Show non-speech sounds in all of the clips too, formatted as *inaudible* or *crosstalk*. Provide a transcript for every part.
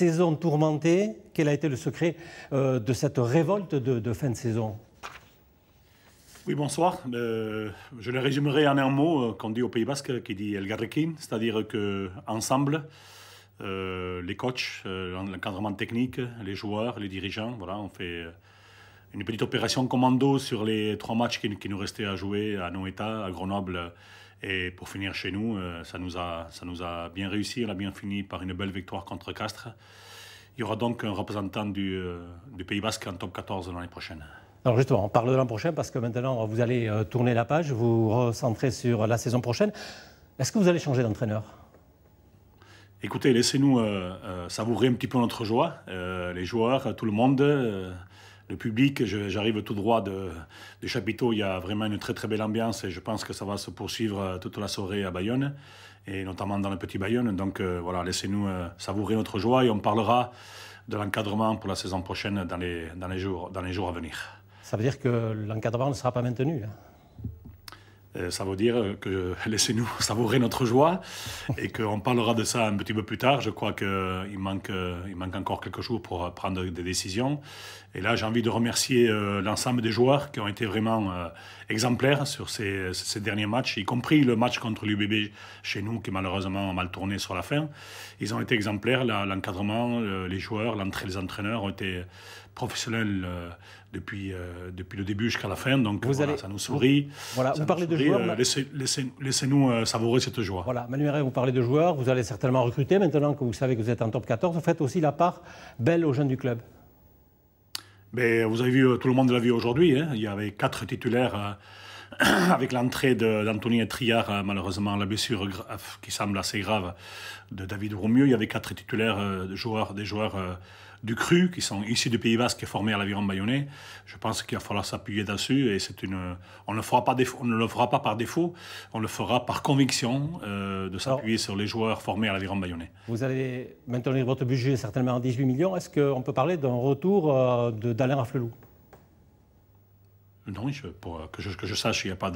saison tourmentée, quel a été le secret euh, de cette révolte de, fin de saison oui, bonsoir. Euh, je le résumerai en un mot euh, qu'on dit au Pays Basque, qui dit El Garrequin, c'est-à-dire qu'ensemble, euh, les coachs, l'encadrement technique, les joueurs, les dirigeants, voilà, on fait une petite opération commando sur les trois matchs qui, nous restaient à jouer à Noeta, à Grenoble et pour finir chez nous. Euh, ça nous a, ça nous a bien réussi. On a bien fini par une belle victoire contre Castres. Il y aura donc un représentant du, euh, Pays Basque en top 14 l'année prochaine. Alors justement, on parle de l'an prochain parce que maintenant vous allez euh, tourner la page, vous recentrer sur la saison prochaine. Est-ce que vous allez changer d'entraîneur Écoutez, laissez-nous savourer un petit peu notre joie, les joueurs, tout le monde. Le public. J'arrive tout droit de, Chapiteau. Il y a vraiment une très très belle ambiance et je pense que ça va se poursuivre euh, toute la soirée à Bayonne et notamment dans le petit Bayonne. Donc euh, voilà, laissez-nous euh, savourer notre joie et on parlera de l'encadrement pour la saison prochaine dans les, jours, à venir. Ça veut dire que l'encadrement ne sera pas maintenu hein. Euh, ça veut dire euh, que *laughs* laissez-nous savourer notre joie et qu'on parlera de ça un petit peu plus tard. Je crois qu'il manque, euh, il manque encore quelques jours pour prendre des décisions. Et là, j'ai envie de remercier l'ensemble des joueurs qui ont été vraiment exemplaires sur ces, derniers matchs, y compris le match contre l'UBB chez nous qui malheureusement a mal tourné sur la fin. Ils ont été exemplaires, l'encadrement, les joueurs, l'entrée, les entraîneurs ont été professionnel euh, depuis, euh, depuis le début jusqu'à la fin. Donc ça nous sourit. Vous, parlez de joueurs. Euh, laissez, laissez, nous savourer cette joie. Voilà, Manu vous parlez de joueurs. Vous allez certainement recruter maintenant que vous savez que vous êtes en top 14. Vous faites aussi la part belle aux jeunes du club. Mais ben, vous avez vu, tout le monde l'a vu aujourd'hui. Hein. Il y avait quatre titulaires. *coughs* avec l'entrée d'Anthony Triard, euh, malheureusement la blessure euh, qui semble assez grave de David Roumieux. il y avait quatre titulaires euh, de joueurs, des joueurs du CRU qui sont issus du Pays Basque et formés à l'aviron bayonnais. Je pense qu'il va falloir s'appuyer dessus et c'est une, on ne, fera pas ne le fera pas par défaut, on le fera par conviction de s'appuyer sur les joueurs formés à l'aviron bayonnais. Vous allez maintenir votre budget certainement à 18 millions. Est-ce qu'on peut parler d'un retour d'Alain Raffleloup non, pour, que, je, sache, il n'y a, pas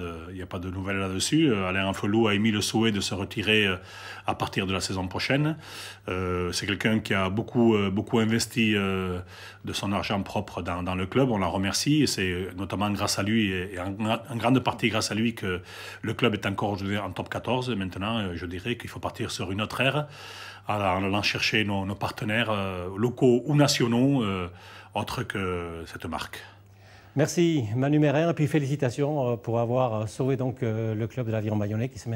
de, nouvelles là-dessus. Euh, Alain Anfelou a émis le souhait de se retirer euh, à partir de la saison prochaine. Euh, c'est quelqu'un qui a beaucoup, beaucoup investi de son argent propre dans, le club. On la remercie. c'est notamment grâce à lui, et en, grande partie grâce à lui, que le club est encore en top 14. maintenant, je dirais qu'il faut partir sur une autre ère en allant chercher nos partenaires locaux ou nationaux, autres que cette marque. Merci Manu Mérin et puis félicitations euh, pour avoir euh, sauvé donc euh, le club de l'avion mayonnais qui se maintient.